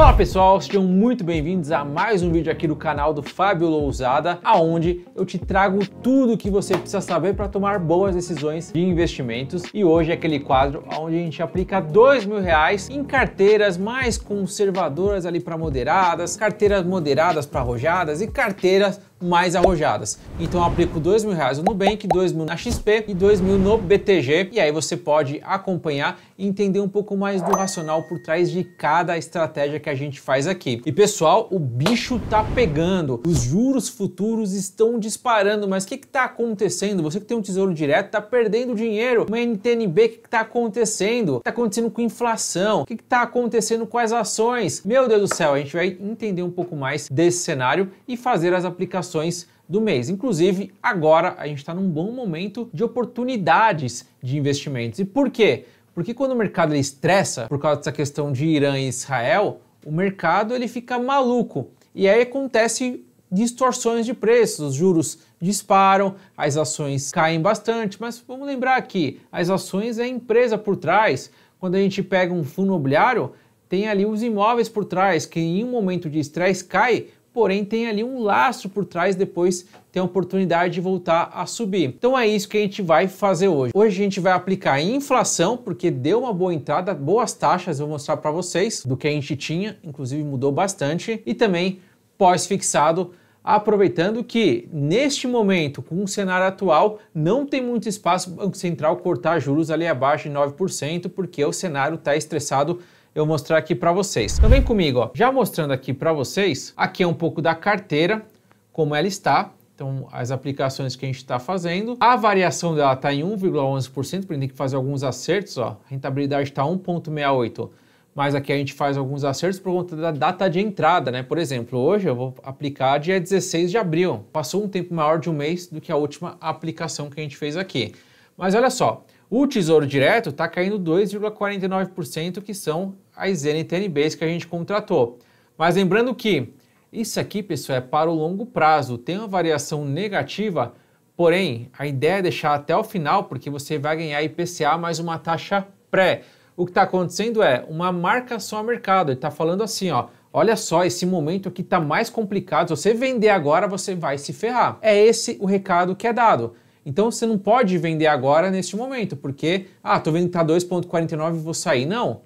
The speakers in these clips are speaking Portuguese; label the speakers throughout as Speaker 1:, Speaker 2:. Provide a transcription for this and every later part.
Speaker 1: Fala pessoal, sejam muito bem-vindos a mais um vídeo aqui do canal do Fábio Lousada, aonde eu te trago tudo o que você precisa saber para tomar boas decisões de investimentos. E hoje é aquele quadro onde a gente aplica dois mil reais em carteiras mais conservadoras ali para moderadas, carteiras moderadas para arrojadas e carteiras mais arrojadas. Então eu aplico dois mil reais no Nubank, dois mil na XP e dois mil no BTG. E aí você pode acompanhar e entender um pouco mais do racional por trás de cada estratégia que a gente faz aqui. E pessoal, o bicho tá pegando. Os juros futuros estão disparando. Mas o que que tá acontecendo? Você que tem um tesouro direto tá perdendo dinheiro. Uma NTNB, o que que tá acontecendo? O que tá acontecendo com inflação? O que que tá acontecendo com as ações? Meu Deus do céu, a gente vai entender um pouco mais desse cenário e fazer as aplicações ações do mês. Inclusive, agora a gente está num bom momento de oportunidades de investimentos. E por quê? Porque quando o mercado estressa por causa dessa questão de Irã e Israel, o mercado ele fica maluco. E aí acontece distorções de preços, os juros disparam, as ações caem bastante, mas vamos lembrar aqui, as ações é a empresa por trás. Quando a gente pega um fundo imobiliário, tem ali os imóveis por trás, que em um momento de estresse cai, porém tem ali um lastro por trás, depois tem a oportunidade de voltar a subir. Então é isso que a gente vai fazer hoje. Hoje a gente vai aplicar inflação, porque deu uma boa entrada, boas taxas, vou mostrar para vocês do que a gente tinha, inclusive mudou bastante, e também pós-fixado, aproveitando que neste momento, com o cenário atual, não tem muito espaço para o Banco Central cortar juros ali abaixo de 9%, porque o cenário está estressado eu mostrar aqui para vocês. Então vem comigo, ó. já mostrando aqui para vocês, aqui é um pouco da carteira, como ela está, então as aplicações que a gente está fazendo. A variação dela está em 1,11%, porque tem que fazer alguns acertos, ó. a rentabilidade está 1,68%. Mas aqui a gente faz alguns acertos por conta da data de entrada, né? Por exemplo, hoje eu vou aplicar dia 16 de abril. Passou um tempo maior de um mês do que a última aplicação que a gente fez aqui. Mas olha só, o Tesouro Direto está caindo 2,49%, que são as NTNBs que a gente contratou. Mas lembrando que isso aqui, pessoal, é para o longo prazo, tem uma variação negativa, porém a ideia é deixar até o final, porque você vai ganhar IPCA mais uma taxa pré. O que está acontecendo é uma marca só ao mercado, ele está falando assim, ó, Olha só, esse momento aqui está mais complicado. Se você vender agora, você vai se ferrar. É esse o recado que é dado. Então você não pode vender agora neste momento, porque, ah, estou vendo que tá 2,49 e vou sair. Não.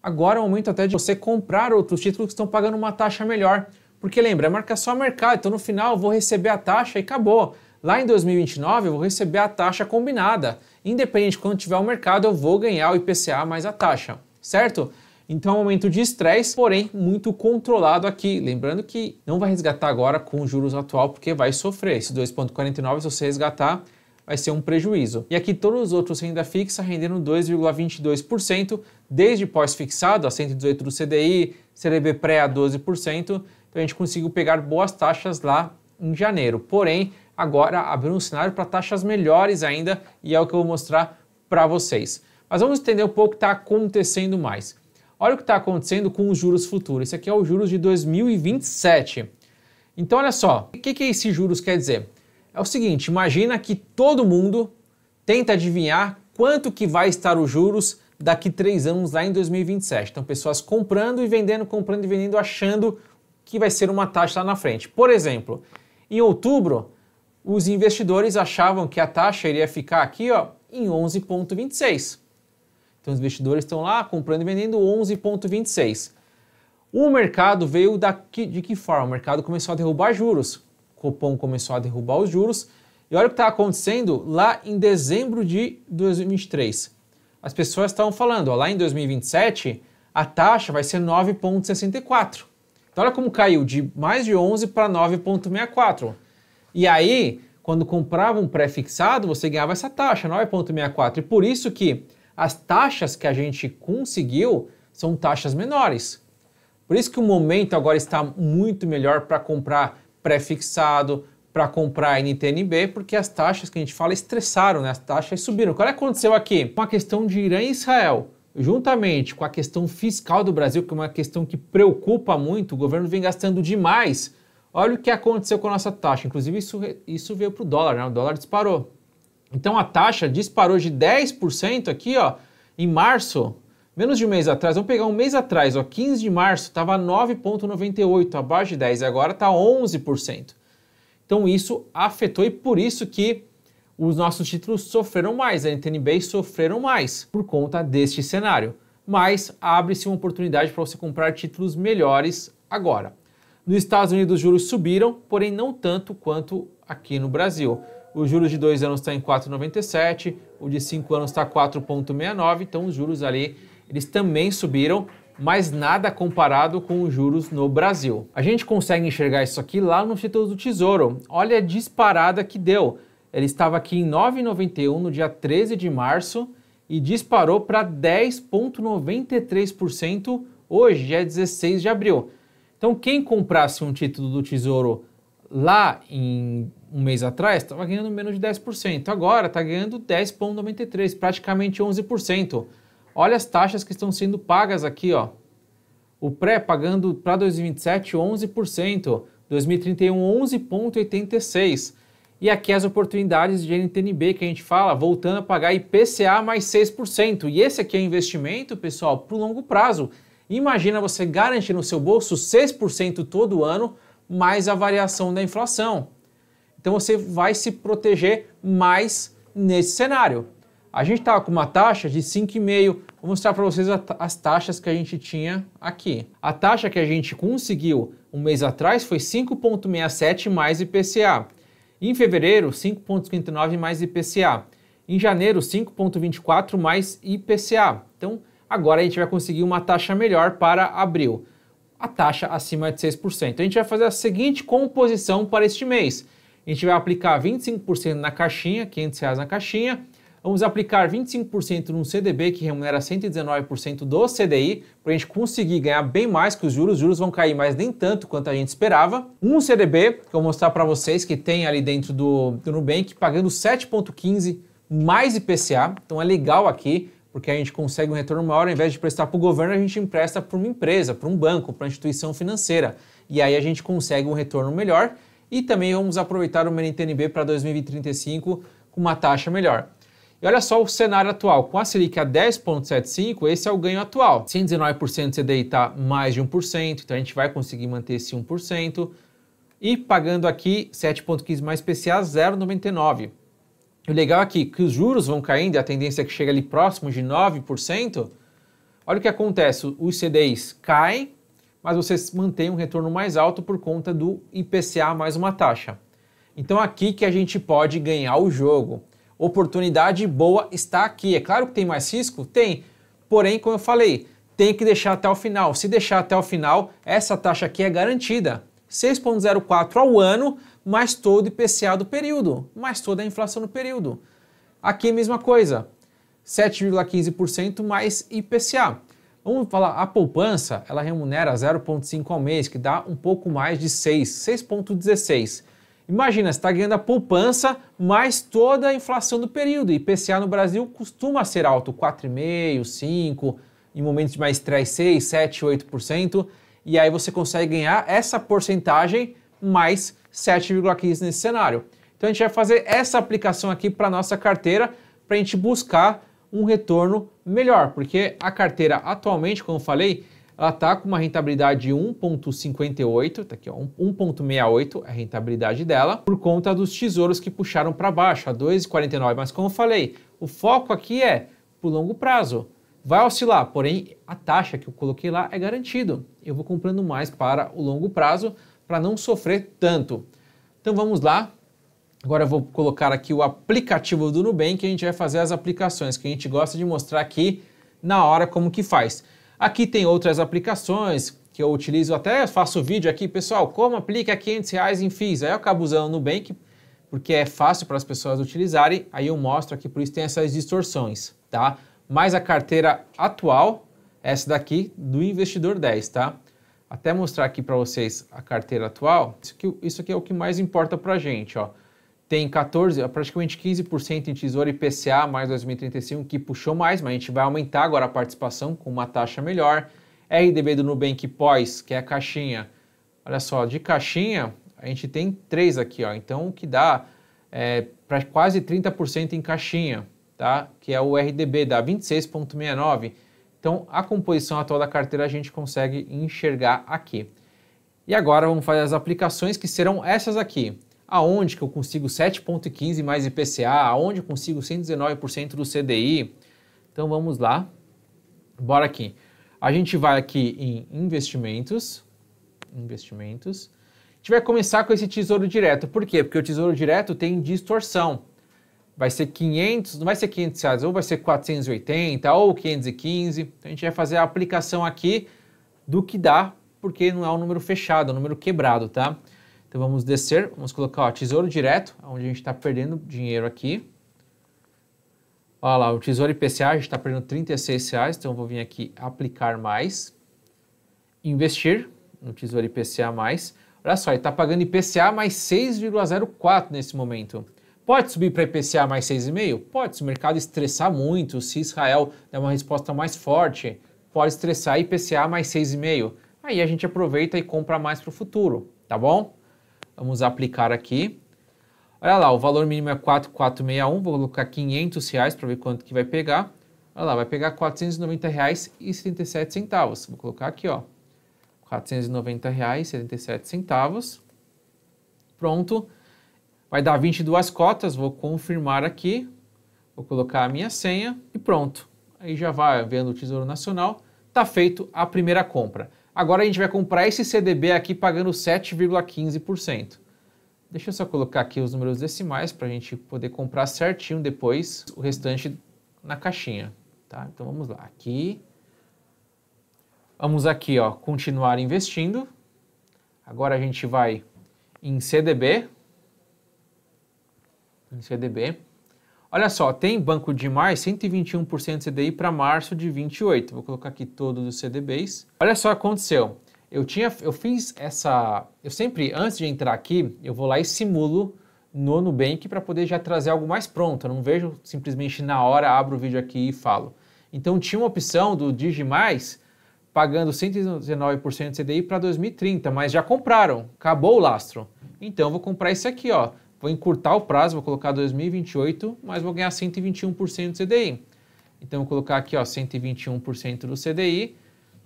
Speaker 1: Agora é o momento até de você comprar outros títulos que estão pagando uma taxa melhor. Porque lembra, marca só mercado, então no final eu vou receber a taxa e acabou. Lá em 2029 eu vou receber a taxa combinada. Independente de quando tiver o mercado, eu vou ganhar o IPCA mais a taxa, certo? Então é um momento de estresse, porém muito controlado aqui. Lembrando que não vai resgatar agora com o juros atual, porque vai sofrer. Esse 2,49, se você resgatar, vai ser um prejuízo. E aqui todos os outros renda fixa rendendo 2,22%, desde pós-fixado a 118 do CDI, CDB pré a 12%, então a gente conseguiu pegar boas taxas lá em janeiro. Porém, agora abriu um cenário para taxas melhores ainda e é o que eu vou mostrar para vocês. Mas vamos entender um pouco o que está acontecendo mais. Olha o que está acontecendo com os juros futuros. Isso aqui é o juros de 2027. Então, olha só, o que, que esses juros quer dizer? É o seguinte, imagina que todo mundo tenta adivinhar quanto que vai estar os juros daqui três anos lá em 2027. Então pessoas comprando e vendendo, comprando e vendendo, achando que vai ser uma taxa lá na frente. Por exemplo, em outubro, os investidores achavam que a taxa iria ficar aqui ó, em 11,26. Então os investidores estão lá comprando e vendendo 11,26. O mercado veio daqui, de que forma? O mercado começou a derrubar juros. Copom começou a derrubar os juros. E olha o que está acontecendo lá em dezembro de 2023. As pessoas estavam falando, ó, lá em 2027 a taxa vai ser 9,64. Então olha como caiu de mais de 11 para 9,64. E aí, quando comprava um pré-fixado, você ganhava essa taxa, 9,64. E por isso que as taxas que a gente conseguiu são taxas menores. Por isso que o momento agora está muito melhor para comprar pré-fixado para comprar NTNB, porque as taxas que a gente fala estressaram, né? as taxas subiram. Qual é que aconteceu aqui? Uma questão de Irã e Israel juntamente com a questão fiscal do Brasil, que é uma questão que preocupa muito, o governo vem gastando demais. Olha o que aconteceu com a nossa taxa. Inclusive, isso, isso veio para o dólar, né? O dólar disparou. Então a taxa disparou de 10% aqui ó, em março Menos de um mês atrás, vamos pegar um mês atrás, ó, 15 de março, estava 9,98, abaixo de 10, e agora está 11%. Então isso afetou e por isso que os nossos títulos sofreram mais, a NTNB sofreram mais por conta deste cenário. Mas abre-se uma oportunidade para você comprar títulos melhores agora. Nos Estados Unidos, os juros subiram, porém não tanto quanto aqui no Brasil. O juros de dois anos está em 4,97, o de cinco anos está 4,69, então os juros ali eles também subiram, mas nada comparado com os juros no Brasil. A gente consegue enxergar isso aqui lá no Instituto do Tesouro. Olha a disparada que deu. Ele estava aqui em 9,91 no dia 13 de março e disparou para 10,93% hoje, dia 16 de abril. Então, quem comprasse um título do Tesouro lá em um mês atrás estava ganhando menos de 10%, agora está ganhando 10,93%, praticamente 11%. Olha as taxas que estão sendo pagas aqui, ó. O pré pagando para 2027 11%, 2031 11.86. E aqui as oportunidades de NTNB que a gente fala, voltando a pagar IPCA mais 6%. E esse aqui é investimento, pessoal, para o longo prazo. Imagina você garantir no seu bolso 6% todo ano, mais a variação da inflação. Então você vai se proteger mais nesse cenário. A gente estava tá com uma taxa de 5,5%, Vou mostrar para vocês as taxas que a gente tinha aqui. A taxa que a gente conseguiu um mês atrás foi 5,67 mais IPCA. Em fevereiro, 5,59 mais IPCA. Em janeiro, 5,24 mais IPCA. Então, agora a gente vai conseguir uma taxa melhor para abril. A taxa acima de 6%. Então, a gente vai fazer a seguinte composição para este mês. A gente vai aplicar 25% na caixinha, R$ 500 na caixinha, Vamos aplicar 25% num CDB que remunera 119% do CDI, para a gente conseguir ganhar bem mais que os juros. Os juros vão cair, mais, nem tanto quanto a gente esperava. Um CDB, que eu vou mostrar para vocês, que tem ali dentro do, do Nubank, pagando 7,15% mais IPCA. Então é legal aqui porque a gente consegue um retorno maior, ao invés de prestar para o governo, a gente empresta para uma empresa, para um banco, para uma instituição financeira. E aí a gente consegue um retorno melhor e também vamos aproveitar o MNTNB para 2035 com uma taxa melhor. E olha só o cenário atual. Com a Selic a 10,75, esse é o ganho atual. 119% CDI está mais de 1%, então a gente vai conseguir manter esse 1%. E pagando aqui 7,15 mais PCA 0,99. O legal aqui é que os juros vão caindo, a tendência é que chega ali próximo de 9%. Olha o que acontece, os CDIs caem, mas você mantém um retorno mais alto por conta do IPCA mais uma taxa. Então aqui que a gente pode ganhar o jogo oportunidade boa está aqui. É claro que tem mais risco? Tem. Porém, como eu falei, tem que deixar até o final. Se deixar até o final, essa taxa aqui é garantida. 6,04 ao ano, mais todo o IPCA do período, mais toda a inflação no período. Aqui mesma coisa, 7,15% mais IPCA. Vamos falar, a poupança, ela remunera 0,5 ao mês, que dá um pouco mais de 6, 6,16. Imagina, você está ganhando a poupança mais toda a inflação do período. E IPCA no Brasil costuma ser alto, 4,5%, 5%, em momentos de mais 3, 6, 7, 8%. E aí você consegue ganhar essa porcentagem mais 7,15% nesse cenário. Então a gente vai fazer essa aplicação aqui para a nossa carteira para a gente buscar um retorno melhor, porque a carteira atualmente, como eu falei, ela está com uma rentabilidade de 1,58, tá aqui, 1,68 é a rentabilidade dela, por conta dos tesouros que puxaram para baixo, a 2,49. Mas como eu falei, o foco aqui é para o longo prazo. Vai oscilar, porém a taxa que eu coloquei lá é garantido. Eu vou comprando mais para o longo prazo para não sofrer tanto. Então vamos lá. Agora eu vou colocar aqui o aplicativo do Nubank e a gente vai fazer as aplicações que a gente gosta de mostrar aqui na hora como que faz. Aqui tem outras aplicações que eu utilizo, até faço vídeo aqui, pessoal, como aplica 500 reais em FIIs? Aí eu acabo usando o Nubank, porque é fácil para as pessoas utilizarem, aí eu mostro aqui, por isso tem essas distorções, tá? Mas a carteira atual, essa daqui, do Investidor 10, tá? Até mostrar aqui para vocês a carteira atual, isso aqui, isso aqui é o que mais importa para a gente, ó tem 14, praticamente 15% em tesouro IPCA mais 2035, que puxou mais, mas a gente vai aumentar agora a participação com uma taxa melhor. RDB do Nubank Pós, que é a caixinha. Olha só, de caixinha, a gente tem três aqui, ó. Então, o que dá é para quase 30% em caixinha, tá? Que é o RDB, dá 26,69. Então, a composição atual da carteira a gente consegue enxergar aqui. E agora vamos fazer as aplicações que serão essas aqui aonde que eu consigo 7,15 mais IPCA, aonde eu consigo 119% do CDI. Então vamos lá, bora aqui. A gente vai aqui em investimentos, investimentos. A gente vai começar com esse tesouro direto, por quê? Porque o tesouro direto tem distorção. Vai ser 500, não vai ser 500 reais, ou vai ser 480 ou 515. Então a gente vai fazer a aplicação aqui do que dá, porque não é um número fechado, é um número quebrado, tá? Então vamos descer, vamos colocar o tesouro direto, onde a gente está perdendo dinheiro aqui. Olha lá, o tesouro IPCA a gente está perdendo 36 reais, então vou vir aqui aplicar mais. Investir no tesouro IPCA mais. Olha só, ele está pagando IPCA mais 6,04 nesse momento. Pode subir para IPCA mais 6,5? Pode, se o mercado estressar muito, se Israel der uma resposta mais forte, pode estressar IPCA mais 6,5. Aí a gente aproveita e compra mais para o futuro, tá bom? Vamos aplicar aqui. Olha lá, o valor mínimo é 4,461, vou colocar 500 reais para ver quanto que vai pegar. Olha lá, vai pegar R$ 490,77. Vou colocar aqui, ó. R$ 490,77. Pronto. Vai dar 22 cotas, vou confirmar aqui. Vou colocar a minha senha e pronto. Aí já vai vendo o Tesouro Nacional. Está feito a primeira compra. Agora a gente vai comprar esse CDB aqui pagando 7,15%. Deixa eu só colocar aqui os números decimais para a gente poder comprar certinho depois o restante na caixinha. Tá? Então vamos lá, aqui. Vamos aqui, ó, continuar investindo. Agora a gente vai em CDB. Em CDB. Olha só, tem Banco de Mais 121% CDI para março de 28. Vou colocar aqui todos os CDBs. Olha só o que aconteceu. Eu tinha eu fiz essa, eu sempre antes de entrar aqui, eu vou lá e simulo no Nubank para poder já trazer algo mais pronto. Eu não vejo simplesmente na hora, abro o vídeo aqui e falo. Então tinha uma opção do Digimais pagando 119% CDI para 2030, mas já compraram, acabou o lastro. Então vou comprar esse aqui, ó, vou encurtar o prazo, vou colocar 2028, mas vou ganhar 121% do CDI. Então, vou colocar aqui, ó, 121% do CDI,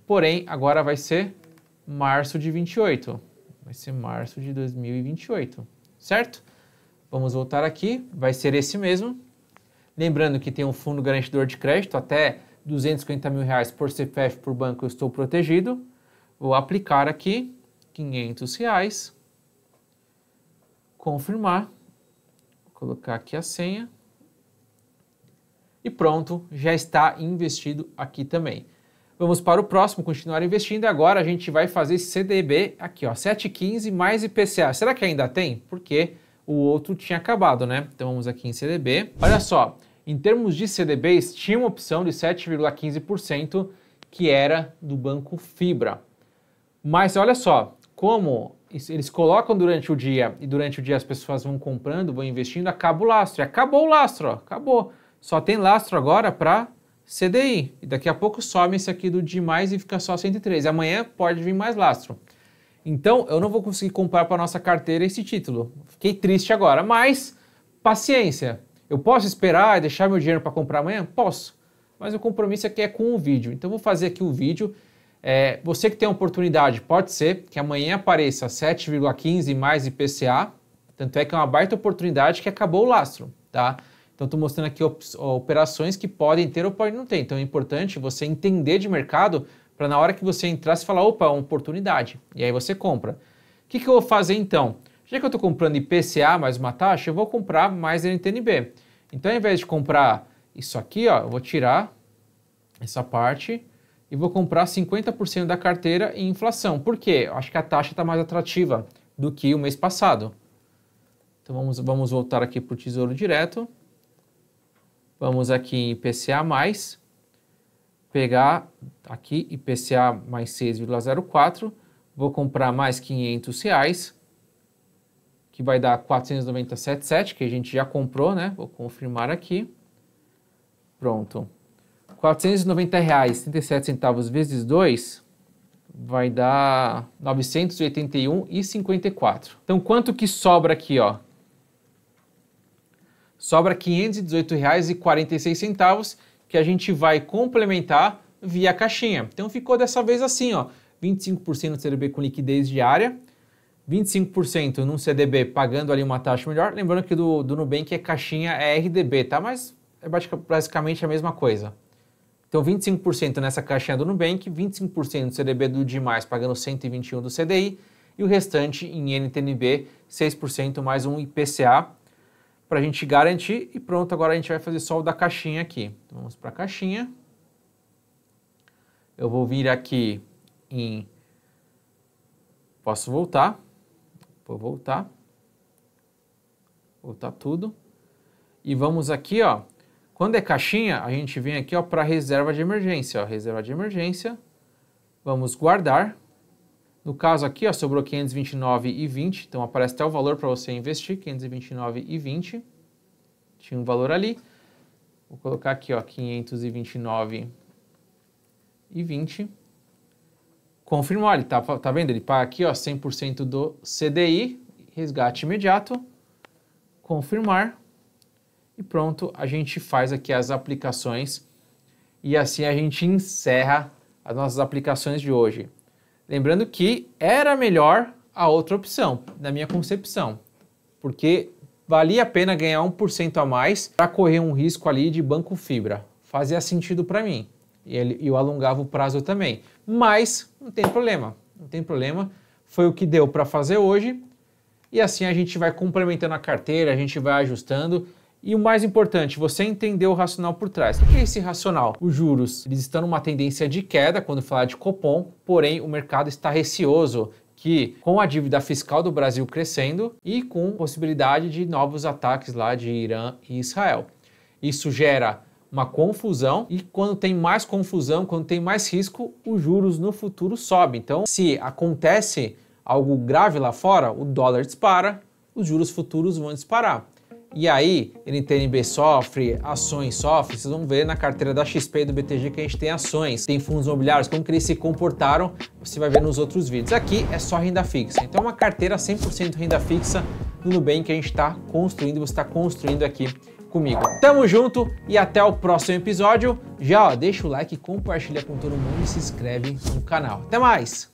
Speaker 1: porém, agora vai ser março de 28. Vai ser março de 2028, certo? Vamos voltar aqui, vai ser esse mesmo. Lembrando que tem um fundo garantidor de crédito até 250 mil reais por CPF por banco, eu estou protegido. Vou aplicar aqui 500 reais confirmar, vou colocar aqui a senha e pronto, já está investido aqui também. Vamos para o próximo, continuar investindo. Agora a gente vai fazer CDB aqui, ó, 7,15 mais IPCA. Será que ainda tem? Porque o outro tinha acabado, né? Então vamos aqui em CDB. Olha só, em termos de CDBs, tinha uma opção de 7,15% que era do banco Fibra. Mas olha só, como eles colocam durante o dia e durante o dia as pessoas vão comprando, vão investindo, acaba o lastro. E acabou o lastro, ó, acabou. Só tem lastro agora para CDI. E daqui a pouco some esse aqui do demais e fica só 103. Amanhã pode vir mais lastro. Então eu não vou conseguir comprar para nossa carteira esse título. Fiquei triste agora, mas paciência. Eu posso esperar e deixar meu dinheiro para comprar amanhã? Posso. Mas o compromisso aqui é com o vídeo. Então vou fazer aqui o um vídeo é, você que tem a oportunidade, pode ser que amanhã apareça 7,15 mais IPCA, tanto é que é uma baita oportunidade que acabou o lastro, tá? Então, estou mostrando aqui operações que podem ter ou podem não ter. Então, é importante você entender de mercado para na hora que você entrar, você falar, opa, é uma oportunidade. E aí você compra. O que, que eu vou fazer então? Já que eu estou comprando IPCA mais uma taxa, eu vou comprar mais NTNB. Então, ao invés de comprar isso aqui, ó, eu vou tirar essa parte e vou comprar 50% da carteira em inflação. Por quê? acho que a taxa está mais atrativa do que o mês passado. Então vamos, vamos voltar aqui para o Tesouro Direto. Vamos aqui em IPCA+, pegar aqui IPCA mais 6,04, vou comprar mais 500 reais, que vai dar 497,7, que a gente já comprou, né? Vou confirmar aqui. Pronto. R$ reais centavos vezes 2 vai dar 981,54. Então quanto que sobra aqui, ó? Sobra R$ 518,46 que a gente vai complementar via caixinha. Então ficou dessa vez assim, ó, 25% no CDB com liquidez diária, 25% num CDB pagando ali uma taxa melhor. Lembrando que do, do Nubank é caixinha, é RDB, tá? Mas é basicamente a mesma coisa. Então, 25% nessa caixinha do Nubank, 25% do CDB do Demais pagando 121 do CDI e o restante em NTNB, 6% mais um IPCA para a gente garantir. E pronto, agora a gente vai fazer só o da caixinha aqui. Então, vamos para a caixinha. Eu vou vir aqui em... Posso voltar. Vou voltar. Voltar tudo. E vamos aqui, ó, quando é caixinha, a gente vem aqui para reserva de emergência. Ó, reserva de emergência, vamos guardar. No caso aqui, ó, sobrou 529,20, então aparece até o valor para você investir, 529,20. Tinha um valor ali. Vou colocar aqui, ó, 529,20. Confirmou, ele tá, tá vendo? Ele paga aqui, ó, 100% do CDI, resgate imediato. Confirmar. E pronto, a gente faz aqui as aplicações e assim a gente encerra as nossas aplicações de hoje. Lembrando que era melhor a outra opção, na minha concepção, porque valia a pena ganhar 1% a mais para correr um risco ali de banco fibra. Fazia sentido para mim. E eu alongava o prazo também. Mas não tem problema, não tem problema. Foi o que deu para fazer hoje. E assim a gente vai complementando a carteira, a gente vai ajustando. E o mais importante, você entender o racional por trás. O que é esse racional? Os juros, eles estão numa tendência de queda quando falar de Copom, porém o mercado está receoso que com a dívida fiscal do Brasil crescendo e com possibilidade de novos ataques lá de Irã e Israel. Isso gera uma confusão e quando tem mais confusão, quando tem mais risco, os juros no futuro sobem. Então, se acontece algo grave lá fora, o dólar dispara, os juros futuros vão disparar. E aí, NTNB sofre, ações sofrem, vocês vão ver na carteira da XP e do BTG que a gente tem ações, tem fundos imobiliários, como que eles se comportaram, você vai ver nos outros vídeos. Aqui é só renda fixa, então é uma carteira 100% renda fixa no Nubank que a gente está construindo, você está construindo aqui comigo. Tamo junto e até o próximo episódio. Já ó, deixa o like, compartilha com todo mundo e se inscreve no canal. Até mais!